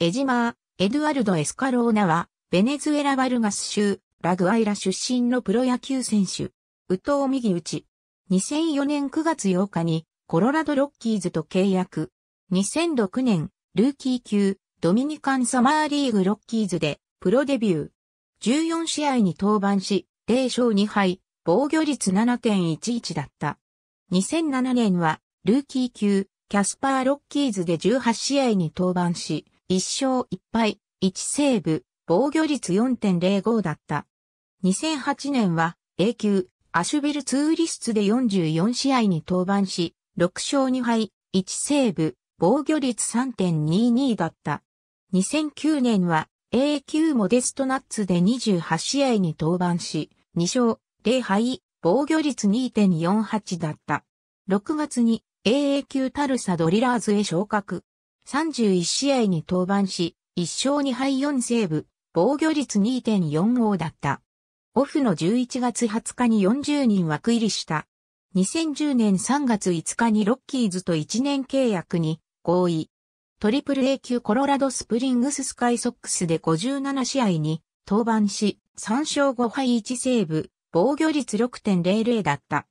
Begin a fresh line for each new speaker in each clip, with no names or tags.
エジマー、エドワルド・エスカローナは、ベネズエラ・バルガス州、ラグアイラ出身のプロ野球選手、ウトウ・右打ち。2004年9月8日に、コロラド・ロッキーズと契約。2006年、ルーキー級、ドミニカンサマーリーグ・ロッキーズで、プロデビュー。14試合に登板し、0勝2敗、防御率7.11だった。2007年は、ルーキー級、キャスパー・ロッキーズで18試合に登板し、1勝1敗、1セーブ、防御率4.05だった。2008年は A 級、アシュビルツーリスツで44試合に登板し、6勝2敗、1セーブ、防御率3.22だった。2009年は A 級モデストナッツで28試合に登板し、2勝0敗、防御率2.48だった。6月に AA 級タルサドリラーズへ昇格。31試合に登板し、1勝2敗4セーブ、防御率2.45だった。オフの11月20日に40人枠入りした。2010年3月5日にロッキーズと1年契約に合意。トリプル A 級コロラドスプリングススカイソックスで57試合に登板し、3勝5敗1セーブ、防御率6.00だった。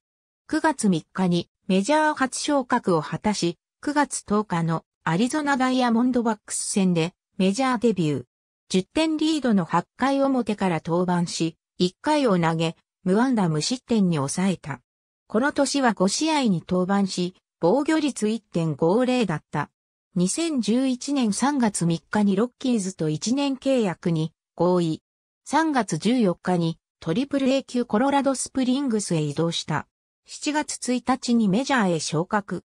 9月3日にメジャー初昇格を果たし、9月10日のアリゾナダイヤモンドバックス戦でメジャーデビュー。10点リードの8回表から登板し、1回を投げ、無安打無失点に抑えた。この年は5試合に登板し、防御率1.50だった。2011年3月3日にロッキーズと1年契約に合意。3月14日にトリプル A 級コロラドスプリングスへ移動した。7月1日にメジャーへ昇格。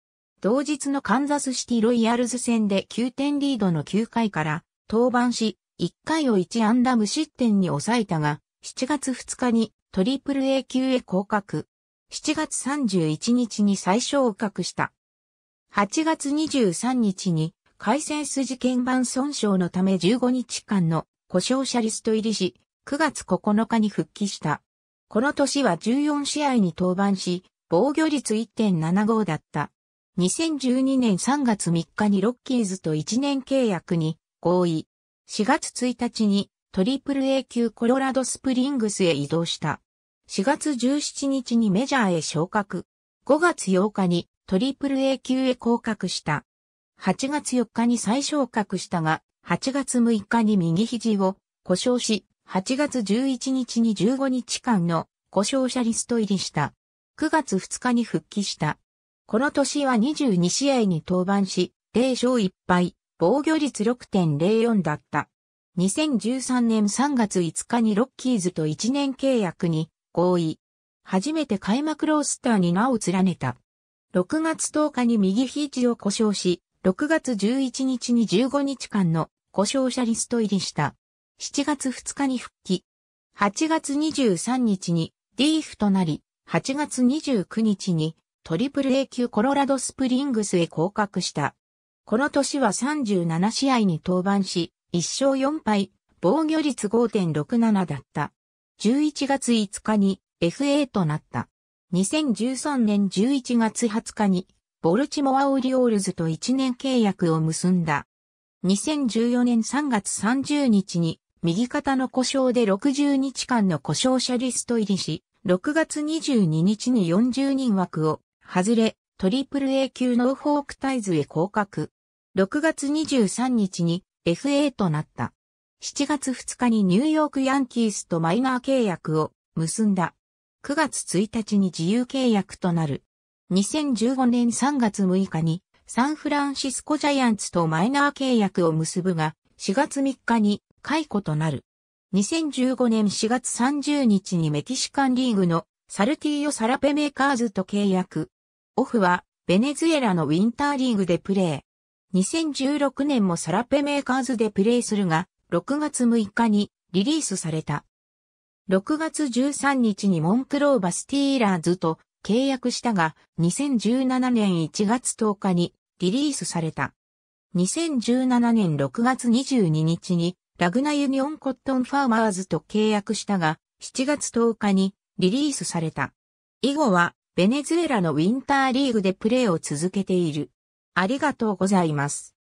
同日のカンザスシティロイヤルズ戦で9点リードの9回から登板し、1回を1ンダム失点に抑えたが、7月2日にトリプル A 級へ降格。7月31日に最再を格した。8月23日に回線筋腱板損傷のため15日間の故障者リスト入りし、9月9日に復帰した。この年は14試合に登板し、防御率1.75だった。2012年3月3日にロッキーズと1年契約に合意。4月1日にトリプル A 級コロラドスプリングスへ移動した。4月17日にメジャーへ昇格。5月8日にトリプル A 級へ降格した。8月4日に再昇格したが、8月6日に右肘を故障し、8月11日に15日間の故障者リスト入りした。9月2日に復帰した。この年は22試合に登板し、0勝1敗、防御率6.04だった。2013年3月5日にロッキーズと1年契約に合意。初めて開幕ロースターに名を連ねた。6月10日に右肘を故障し、6月11日に15日間の故障者リスト入りした。7月2日に復帰。8月23日にリーフとなり、8月29日にトリプル A 級コロラドスプリングスへ降格した。この年は37試合に登板し、1勝4敗、防御率5.67だった。11月5日に FA となった。2013年11月20日に、ボルチモア・オリオールズと1年契約を結んだ。2014年3月30日に、右肩の故障で60日間の故障者リスト入りし、6月22日に40人枠を外れ、トリプル A 級のォークタイズへ降格。6月23日に FA となった。7月2日にニューヨークヤンキースとマイナー契約を結んだ。9月1日に自由契約となる。2015年3月6日にサンフランシスコジャイアンツとマイナー契約を結ぶが、4月3日に解雇となる。2015年4月30日にメキシカンリーグのサルティーヨ・サラペメーカーズと契約。オフは、ベネズエラのウィンターリーグでプレー。2016年もサラペメーカーズでプレーするが、6月6日にリリースされた。6月13日にモンクローバスティーラーズと契約したが、2017年1月10日にリリースされた。2017年6月22日にラグナユニオンコットンファーマーズと契約したが、7月10日にリリースされた。以後はベネズエラのウィンターリーグでプレーを続けている。ありがとうございます。